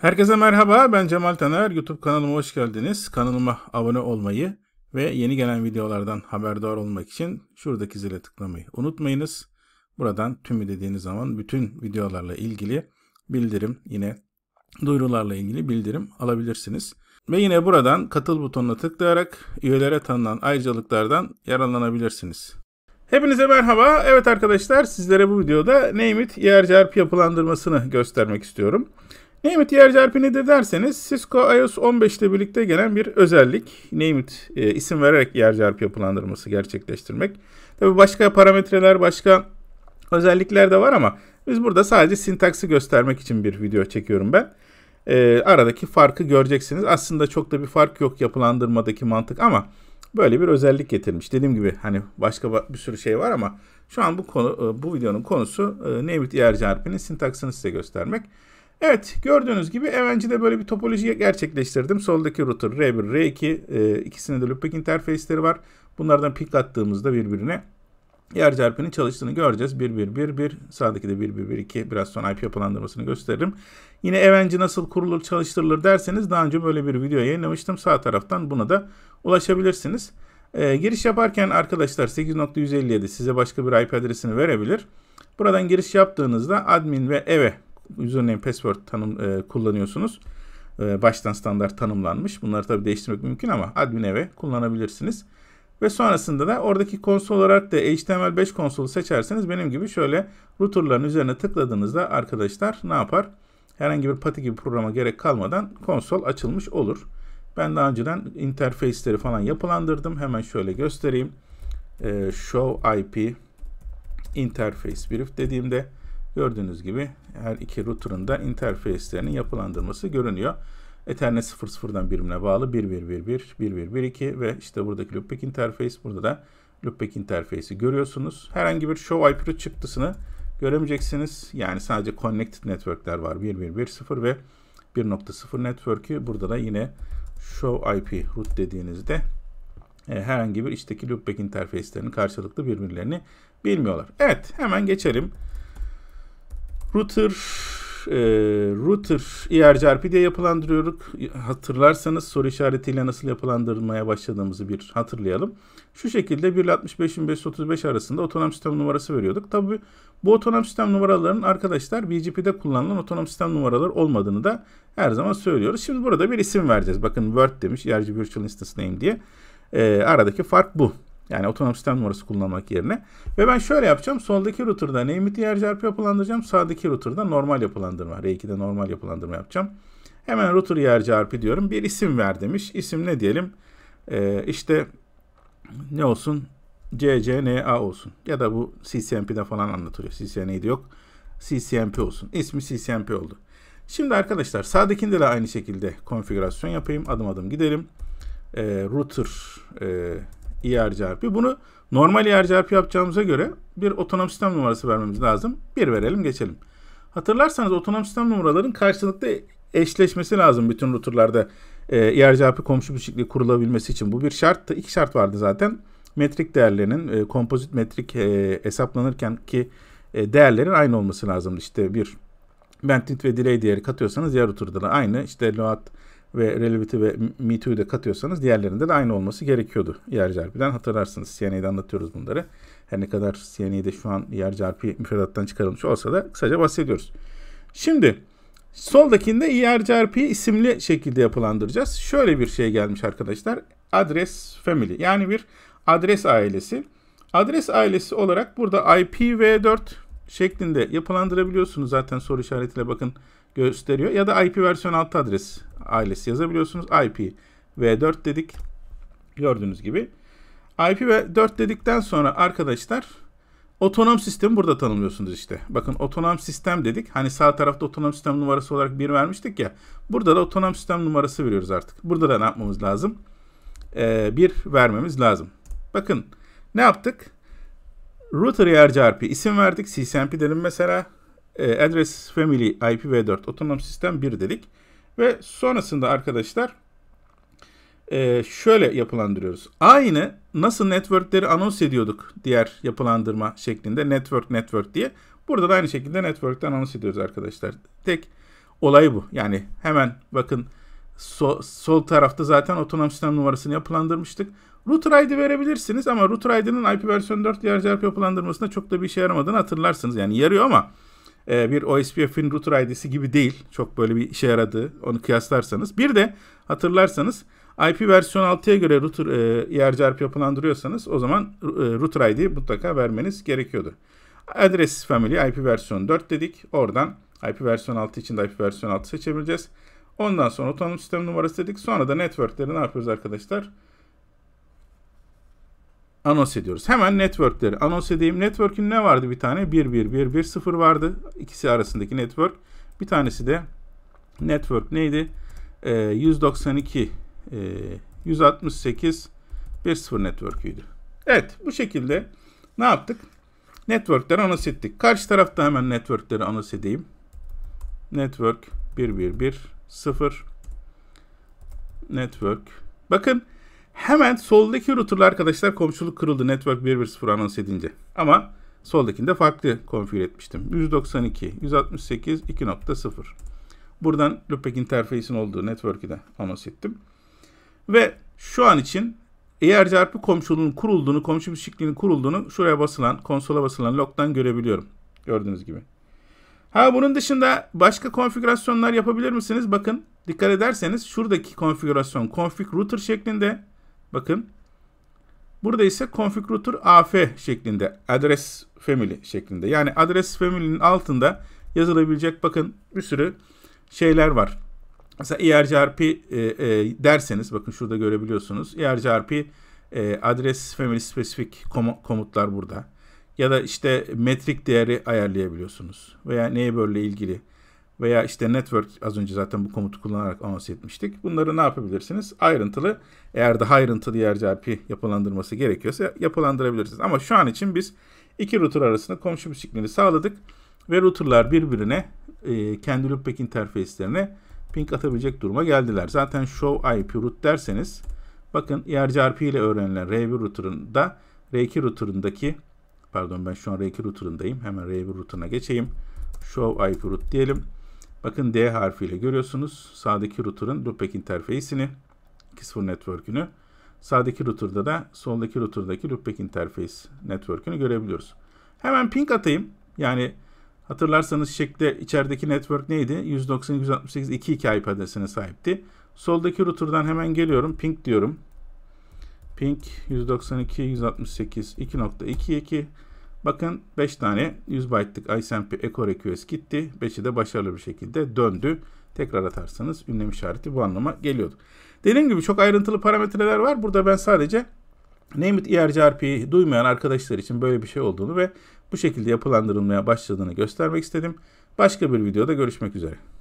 Herkese merhaba, ben Cemal Taner. YouTube kanalıma hoş geldiniz. Kanalıma abone olmayı ve yeni gelen videolardan haberdar olmak için şuradaki zile tıklamayı unutmayınız. Buradan tümü dediğiniz zaman bütün videolarla ilgili bildirim, yine duyurularla ilgili bildirim alabilirsiniz. Ve yine buradan katıl butonuna tıklayarak üyelere tanınan ayrıcalıklardan yararlanabilirsiniz. Hepinize merhaba. Evet arkadaşlar sizlere bu videoda Name It ERCRP yapılandırmasını göstermek istiyorum. Name it IRCRP nedir derseniz Cisco iOS 15 ile birlikte gelen bir özellik. Name it e, isim vererek IRCRP yapılandırması gerçekleştirmek. Tabi başka parametreler, başka özellikler de var ama biz burada sadece sintaksi göstermek için bir video çekiyorum ben. E, aradaki farkı göreceksiniz. Aslında çok da bir fark yok yapılandırmadaki mantık ama böyle bir özellik getirmiş. Dediğim gibi hani başka bir sürü şey var ama şu an bu konu e, bu videonun konusu e, Name it IRCRP'nin sintaksını size göstermek. Evet gördüğünüz gibi Evenge'de böyle bir topoloji gerçekleştirdim. Soldaki router R1, R2 e, ikisinde de loopback interfaceleri var. Bunlardan pik attığımızda birbirine yer çarpını çalıştığını göreceğiz. 1 1 1 1 sağdaki de 1 1 1 2 biraz sonra IP yapılandırmasını gösteririm. Yine Avenge nasıl kurulur çalıştırılır derseniz daha önce böyle bir video yayınlamıştım. Sağ taraftan buna da ulaşabilirsiniz. Ee, giriş yaparken arkadaşlar 8.157 size başka bir IP adresini verebilir. Buradan giriş yaptığınızda admin ve eve username password tanım e, kullanıyorsunuz. E, baştan standart tanımlanmış. Bunları tabii değiştirmek mümkün ama admin eve kullanabilirsiniz. Ve sonrasında da oradaki konsol olarak da HTML5 konsolu seçerseniz benim gibi şöyle routerların üzerine tıkladığınızda arkadaşlar ne yapar? Herhangi bir pati gibi programa gerek kalmadan konsol açılmış olur. Ben daha önceden interface'leri falan yapılandırdım. Hemen şöyle göstereyim. E, show IP interface brief dediğimde Gördüğünüz gibi her iki router'ın da interface'lerinin yapılandırması görünüyor. Ethernet 00'dan birimine bağlı 1111, 1112 ve işte buradaki loopback interface. Burada da loopback interface'i görüyorsunuz. Herhangi bir show IP çıktısını göremeyeceksiniz. Yani sadece connected network'ler var. 1110 ve 1.0 network'ü. Burada da yine show IP root dediğinizde e, herhangi bir içteki loopback interface'lerini karşılıklı birbirlerini bilmiyorlar. Evet hemen geçelim. Router e, router IRCRP e diye yapılandırıyoruz. Hatırlarsanız soru işaretiyle nasıl yapılandırmaya başladığımızı bir hatırlayalım. Şu şekilde 1 ile arasında otonom sistem numarası veriyorduk. Tabi bu otonom sistem numaralarının arkadaşlar BGP'de kullanılan otonom sistem numaraları olmadığını da her zaman söylüyoruz. Şimdi burada bir isim vereceğiz. Bakın Word demiş IRC e Virtual Instance Name diye. E, aradaki fark bu. Yani otonom sistem numarası kullanmak yerine. Ve ben şöyle yapacağım. Soldaki router'da name it ERCRP yapılandıracağım. Sağdaki router'da normal yapılandırma. R2'de normal yapılandırma yapacağım. Hemen router yer ERCRP diyorum. Bir isim ver demiş. İsim ne diyelim? Ee, işte ne olsun? CCNA olsun. Ya da bu CCMP'de falan anlatılıyor. CCNA'de yok. CCMP olsun. İsmi CCMP oldu. Şimdi arkadaşlar sağdakinde de aynı şekilde konfigürasyon yapayım. Adım adım gidelim. Ee, router e, IR e çarpı. Bunu normal IR e çarpı yapacağımıza göre bir otonom sistem numarası vermemiz lazım. Bir verelim geçelim. Hatırlarsanız otonom sistem numaraların karşılıklı eşleşmesi lazım bütün routerlarda e, IR e çarpı komşu biçikliği kurulabilmesi için. Bu bir şart. İki şart vardı zaten. Metrik değerlerinin e, kompozit metrik e, hesaplanırken ki e, değerlerin aynı olması lazım. İşte bir bandwidth ve delay değeri katıyorsanız diğer routerda da aynı. İşte load ve Relevit'i ve Me de katıyorsanız diğerlerinde de aynı olması gerekiyordu. yer ERCRP'den hatırlarsınız. CNA'de anlatıyoruz bunları. Her ne kadar CNA'de şu an yer ERCRP müfredattan çıkarılmış olsa da kısaca bahsediyoruz. Şimdi soldakinde yer ERCRP isimli şekilde yapılandıracağız. Şöyle bir şey gelmiş arkadaşlar. Adres family yani bir adres ailesi. Adres ailesi olarak burada IPv4 şeklinde yapılandırabiliyorsunuz. Zaten soru işaretiyle bakın gösteriyor. Ya da IP versiyon altı adres ailesi yazabiliyorsunuz. IP v4 dedik. Gördüğünüz gibi. IP v 4 dedikten sonra arkadaşlar otonom sistemi burada tanımlıyorsunuz işte. Bakın otonom sistem dedik. Hani sağ tarafta otonom sistem numarası olarak bir vermiştik ya. Burada da otonom sistem numarası veriyoruz artık. Burada da ne yapmamız lazım? Ee, 1 vermemiz lazım. Bakın ne yaptık? Router ERCRP isim verdik. CCMP dedim mesela. E, Address Family IPv4 otonom sistem 1 dedik. Ve sonrasında arkadaşlar e, şöyle yapılandırıyoruz. Aynı nasıl networkleri anons ediyorduk diğer yapılandırma şeklinde network network diye. Burada da aynı şekilde network'ten anons ediyoruz arkadaşlar. Tek olay bu. Yani hemen bakın so, sol tarafta zaten otonom sistem numarasını yapılandırmıştık. Router ID verebilirsiniz ama router ID'nin IP versiyon 4 DRCP yapılandırmasında çok da bir işe yaramadığını hatırlarsınız. Yani yarıyor ama e, bir OSPF'in router ID'si gibi değil. Çok böyle bir işe yaradığı onu kıyaslarsanız. Bir de hatırlarsanız IP versiyon 6'ya göre router e, IRCRP yapılandırıyorsanız o zaman e, router ID mutlaka vermeniz gerekiyordu. Adres family IP versiyon 4 dedik. Oradan IP versiyon 6 için de IP versiyon 6 seçebileceğiz. Ondan sonra otonom sistem numarası dedik. Sonra da networkleri ne yapıyoruz arkadaşlar? anons ediyoruz. Hemen networkleri anons edeyim. Network'ün ne vardı bir tane? 1 1 1 1 0 vardı. İkisi arasındaki network. Bir tanesi de network neydi? Ee, e, 192 e, 168 1 0 network'üydü. Evet bu şekilde ne yaptık? Network'leri anons ettik. Karşı tarafta hemen network'leri anons edeyim. Network 1 1 1 0 Network. Bakın Hemen soldaki router'la arkadaşlar komşuluk kırıldı Network 1.1.0 anons edince. Ama soldakinde farklı konfigür etmiştim. 192, 168, 2.0. Buradan loopback interface'in olduğu network'ü de anons ettim. Ve şu an için eğer çarpı komşuluğun kurulduğunu, komşu bisikliğinin kurulduğunu şuraya basılan, konsola basılan log'dan görebiliyorum. Gördüğünüz gibi. Ha bunun dışında başka konfigürasyonlar yapabilir misiniz? Bakın dikkat ederseniz şuradaki konfigürasyon config router şeklinde Bakın burada ise config router af şeklinde adres family şeklinde. Yani adres family'nin altında yazılabilecek bakın bir sürü şeyler var. Mesela ERCRP e, e, derseniz bakın şurada görebiliyorsunuz. ERCRP e, adres family specific kom komutlar burada. Ya da işte metrik değeri ayarlayabiliyorsunuz. Veya neye böyle ilgili veya işte network az önce zaten bu komutu kullanarak anons etmiştik. Bunları ne yapabilirsiniz? Ayrıntılı eğer daha ayrıntılı RGP yapılandırması gerekiyorsa yapılandırabilirsiniz. Ama şu an için biz iki router arasında komşu bir signali sağladık ve routerlar birbirine e, kendi loopback interface'lerine ping atabilecek duruma geldiler. Zaten show IP route derseniz bakın ERCRP ile öğrenilen R1 router'ında R2 router'ındaki pardon ben şu an R2 router'ındayım. Hemen R1 router'ına geçeyim. Show IP route diyelim. Bakın D harfiyle görüyorsunuz. Sağdaki router'ın loopback interfeysini 2.0 network'ünü. Sağdaki router'da da soldaki router'daki loopback interface network'ünü görebiliyoruz. Hemen ping atayım. Yani hatırlarsanız şekilde içerideki network neydi? 192.168.2.2 IP adresine sahipti. Soldaki router'dan hemen geliyorum. Ping diyorum. Ping 192.168.2.2 Bakın 5 tane 100 byte'lık ISMP Eco Request gitti. 5'i de başarılı bir şekilde döndü. Tekrar atarsanız ünlem işareti bu anlama geliyordu. Dediğim gibi çok ayrıntılı parametreler var. Burada ben sadece Nameit ERCRP'yi duymayan arkadaşlar için böyle bir şey olduğunu ve bu şekilde yapılandırılmaya başladığını göstermek istedim. Başka bir videoda görüşmek üzere.